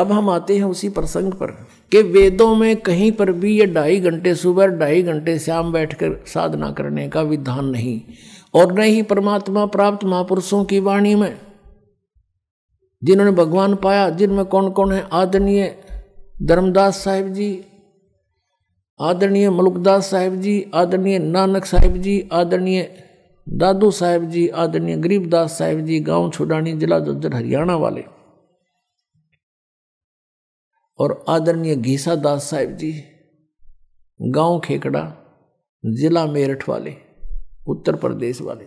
अब हम आते हैं उसी प्रसंग पर कि वेदों में कहीं पर भी ये ढाई घंटे सुबह ढाई घंटे श्याम बैठकर साधना करने का विधान नहीं और न ही परमात्मा प्राप्त महापुरुषों की वाणी में जिन्होंने भगवान पाया जिनमें कौन कौन है आदरणीय धर्मदास साहिब जी आदरणीय मलुकदास साहिब जी आदरणीय नानक साहिब जी आदरणीय दादू साहिब जी आदरणीय गरीबदास साहिब जी गांव छुडानी जिला जज्जर हरियाणा वाले और आदरणीय घीसा दास साहेब जी गांव खेकड़ा जिला मेरठ वाले उत्तर प्रदेश वाले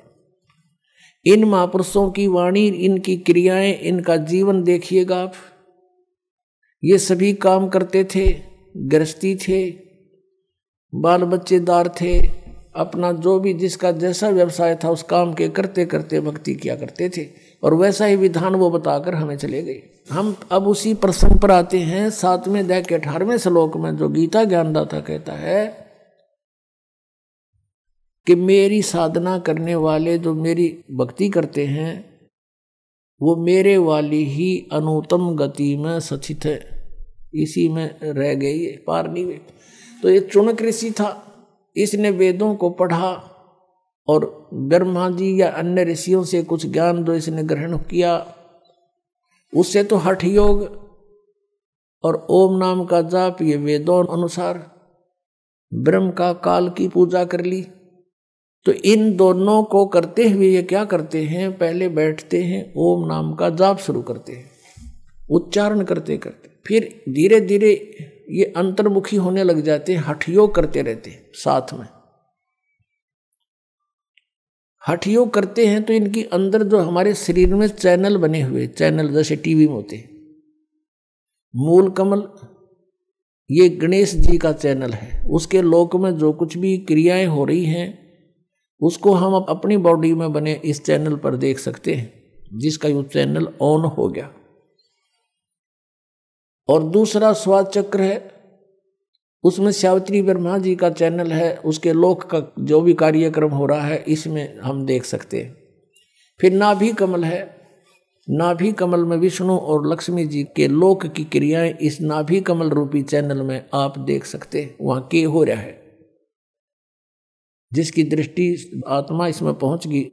इन महापुरुषों की वाणी इनकी क्रियाएं इनका जीवन देखिएगा आप ये सभी काम करते थे गृहस्थी थे बाल बच्चेदार थे अपना जो भी जिसका जैसा व्यवसाय था उस काम के करते करते भक्ति किया करते थे और वैसा ही विधान वो बताकर हमें चले गए हम अब उसी प्रसंग पर आते हैं सातवें दह के अठारहवें श्लोक में जो गीता ज्ञानदाता कहता है कि मेरी साधना करने वाले जो मेरी भक्ति करते हैं वो मेरे वाली ही अनुतम गति में सचित है इसी में रह गई है पार नहीं हुई तो ये चुनक ऋषि था इसने वेदों को पढ़ा और ब्रह्मा जी या अन्य ऋषियों से कुछ ज्ञान जो इसने ग्रहण किया उससे तो हठ योग और ओम नाम का जाप ये वेदों अनुसार ब्रह्म का काल की पूजा कर ली तो इन दोनों को करते हुए ये क्या करते हैं पहले बैठते हैं ओम नाम का जाप शुरू करते हैं उच्चारण करते करते फिर धीरे धीरे ये अंतर्मुखी होने लग जाते हैं हठयोग करते रहते हैं साथ में हठ योग करते हैं तो इनके अंदर जो हमारे शरीर में चैनल बने हुए चैनल जैसे टीवी में होते मूल कमल ये गणेश जी का चैनल है उसके लोक में जो कुछ भी क्रियाएं हो रही हैं उसको हम अपनी बॉडी में बने इस चैनल पर देख सकते हैं जिसका यू चैनल ऑन हो गया और दूसरा स्वाद चक्र है उसमें सावित्री ब्रह्मा जी का चैनल है उसके लोक का जो भी कार्यक्रम हो रहा है इसमें हम देख सकते हैं फिर नाभि कमल है नाभि कमल में विष्णु और लक्ष्मी जी के लोक की क्रियाएं इस नाभि कमल रूपी चैनल में आप देख सकते हैं वहाँ के हो रहा है जिसकी दृष्टि आत्मा इसमें पहुंच गई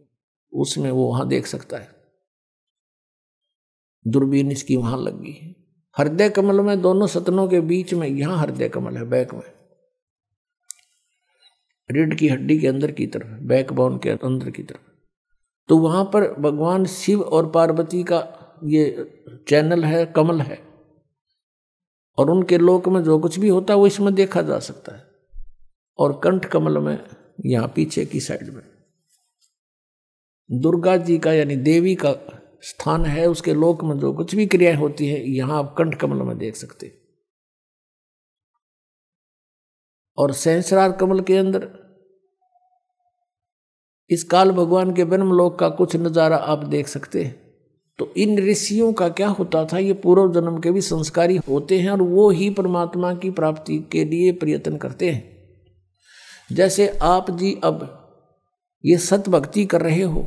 उसमें वो वहाँ देख सकता है दूरबीन इसकी वहाँ लग गई है हृदय कमल में दोनों सतनों के बीच में यहां हृदय कमल है बैक में रीढ़ की हड्डी के अंदर की तरफ बैक बोन के अंदर की तरफ तो वहां पर भगवान शिव और पार्वती का ये चैनल है कमल है और उनके लोक में जो कुछ भी होता है वो इसमें देखा जा सकता है और कंठ कमल में यहाँ पीछे की साइड में दुर्गा जी का यानी देवी का स्थान है उसके लोक में जो कुछ भी क्रियाएं होती है यहां आप कंठ कमल में देख सकते और सहसरार कमल के अंदर इस काल भगवान के ब्रह्म लोक का कुछ नज़ारा आप देख सकते हैं तो इन ऋषियों का क्या होता था ये पूर्व जन्म के भी संस्कारी होते हैं और वो ही परमात्मा की प्राप्ति के लिए प्रयत्न करते हैं जैसे आप जी अब ये सत भक्ति कर रहे हो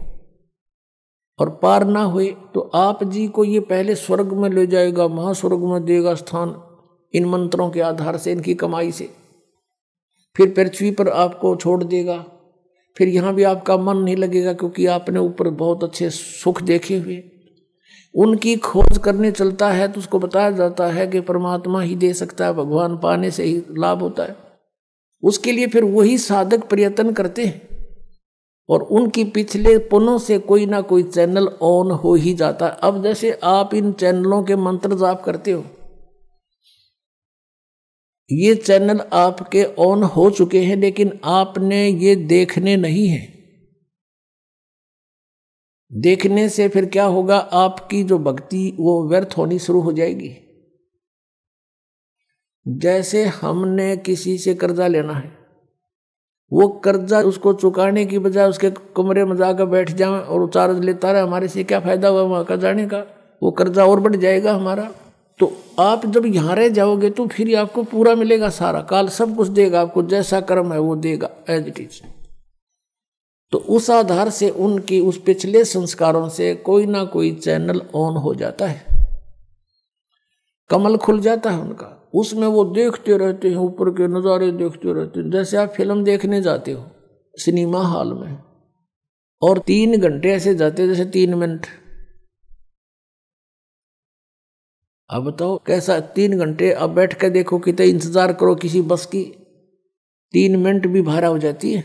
और पार ना हुए तो आप जी को ये पहले स्वर्ग में ले जाएगा महास्वर्ग में देगा स्थान इन मंत्रों के आधार से इनकी कमाई से फिर पृथ्वी पर आपको छोड़ देगा फिर यहाँ भी आपका मन नहीं लगेगा क्योंकि आपने ऊपर बहुत अच्छे सुख देखे हुए उनकी खोज करने चलता है तो उसको बताया जाता है कि परमात्मा ही दे सकता है भगवान पाने से ही लाभ होता है उसके लिए फिर वही साधक प्रयत्न करते हैं और उनकी पिछले पुनों से कोई ना कोई चैनल ऑन हो ही जाता है अब जैसे आप इन चैनलों के मंत्र जाप करते हो ये चैनल आपके ऑन हो चुके हैं लेकिन आपने ये देखने नहीं है देखने से फिर क्या होगा आपकी जो भक्ति वो व्यर्थ होनी शुरू हो जाएगी जैसे हमने किसी से कर्जा लेना है वो कर्जा उसको चुकाने की बजाय उसके कमरे में जाकर बैठ जाए और चार्ज लेता रहे हमारे से क्या फ़ायदा हुआ वहां का जाने का वो कर्जा और बढ़ जाएगा हमारा तो आप जब यहाँ रह जाओगे तो फिर आपको पूरा मिलेगा सारा काल सब कुछ देगा आपको जैसा कर्म है वो देगा एज इट इज तो उस आधार से उनकी उस पिछले संस्कारों से कोई ना कोई चैनल ऑन हो जाता है कमल खुल जाता है उनका उसमें वो देखते रहते हैं ऊपर के नज़ारे देखते रहते हैं जैसे आप फिल्म देखने जाते हो सिनेमा हॉल में और तीन घंटे ऐसे जाते जैसे तीन मिनट अब बताओ कैसा तीन घंटे अब बैठ कर देखो कितने इंतज़ार करो किसी बस की तीन मिनट भी भारा हो जाती है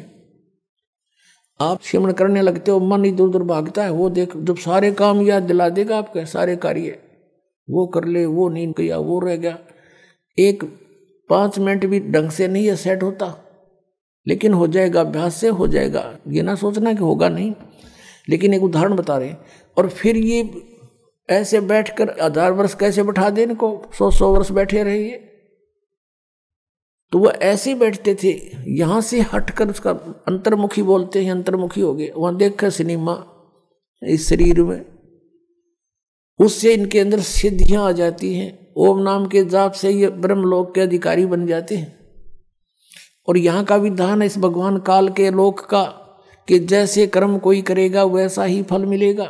आप सिमरण करने लगते हो मन इधर उधर भागता है वो देख जब सारे काम याद दिला देगा आपके सारे कार्य वो कर ले वो नींद किया वो रह गया एक पाँच मिनट भी ढंग से नहीं है सेट होता लेकिन हो जाएगा अभ्यास से हो जाएगा ये ना सोचना कि होगा नहीं लेकिन एक उदाहरण बता रहे और फिर ये ऐसे बैठकर हजार वर्ष कैसे बैठा दे इनको सौ सौ वर्ष बैठे रहिए तो वह ऐसे बैठते थे यहां से हटकर उसका अंतर्मुखी बोलते हैं अंतर्मुखी हो गए देख देखकर सिनेमा इस शरीर में उससे इनके अंदर सिद्धियां आ जाती हैं ओम नाम के जाप से ये ब्रह्मलोक के अधिकारी बन जाते हैं और यहाँ का विधान है इस भगवान काल के लोक का कि जैसे कर्म कोई करेगा वैसा ही फल मिलेगा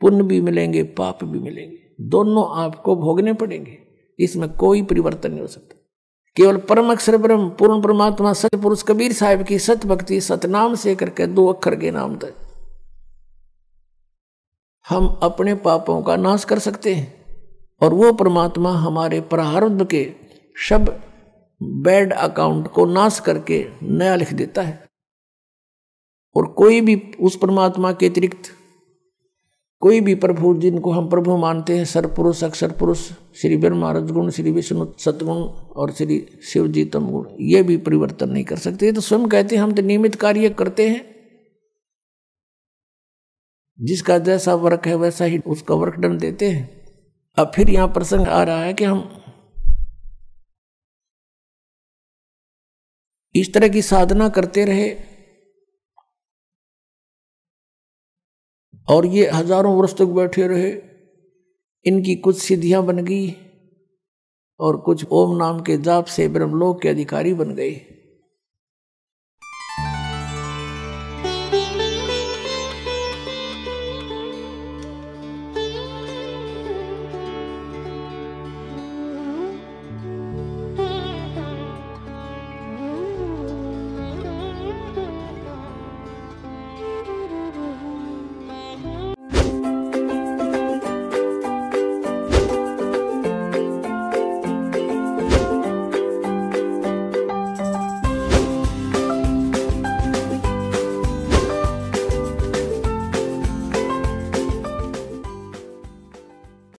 पुण्य भी मिलेंगे पाप भी मिलेंगे दोनों आपको भोगने पड़ेंगे इसमें कोई परिवर्तन नहीं हो सकता केवल परम अक्षर ब्रह्म पूर्ण परमात्मा सतपुरुष पुरुष कबीर साहब की सत भक्ति सतनाम से करके दो अक्षर के नाम तक हम अपने पापों का नाश कर सकते हैं और वो परमात्मा हमारे प्रारब्ध के सब बैड अकाउंट को नाश करके नया लिख देता है और कोई भी उस परमात्मा के अतिरिक्त कोई भी प्रभु जिनको हम प्रभु मानते हैं सरपुरुष अक्षर पुरुष श्री ब्रह्मा रजगुण श्री विष्णु सतगुण और श्री शिव जी तम गुण ये भी परिवर्तन नहीं कर सकते तो स्वयं कहते हैं हम तो नियमित कार्य करते हैं जिसका जैसा वर्क है वैसा ही उसका वर्क डन देते हैं अब फिर यहां प्रसंग आ रहा है कि हम इस तरह की साधना करते रहे और ये हजारों वर्ष तक बैठे रहे इनकी कुछ सिद्धियां बन गई और कुछ ओम नाम के जाप से ब्रह्मलोक के अधिकारी बन गए